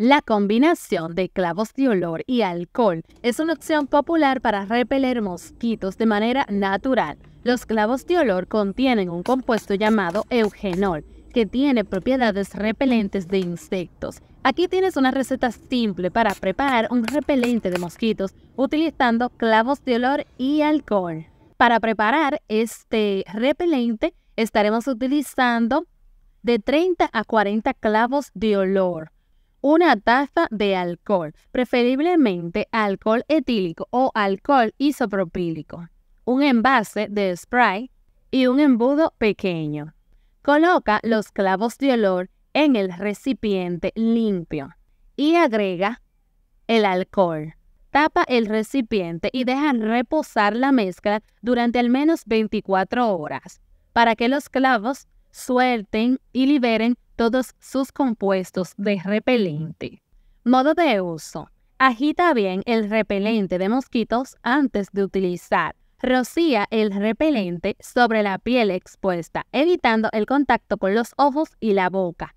La combinación de clavos de olor y alcohol es una opción popular para repeler mosquitos de manera natural. Los clavos de olor contienen un compuesto llamado eugenol, que tiene propiedades repelentes de insectos. Aquí tienes una receta simple para preparar un repelente de mosquitos utilizando clavos de olor y alcohol. Para preparar este repelente estaremos utilizando de 30 a 40 clavos de olor una taza de alcohol, preferiblemente alcohol etílico o alcohol isopropílico, un envase de spray y un embudo pequeño. Coloca los clavos de olor en el recipiente limpio y agrega el alcohol. Tapa el recipiente y deja reposar la mezcla durante al menos 24 horas para que los clavos suelten y liberen todos sus compuestos de repelente. Modo de uso. Agita bien el repelente de mosquitos antes de utilizar. Rocía el repelente sobre la piel expuesta, evitando el contacto con los ojos y la boca.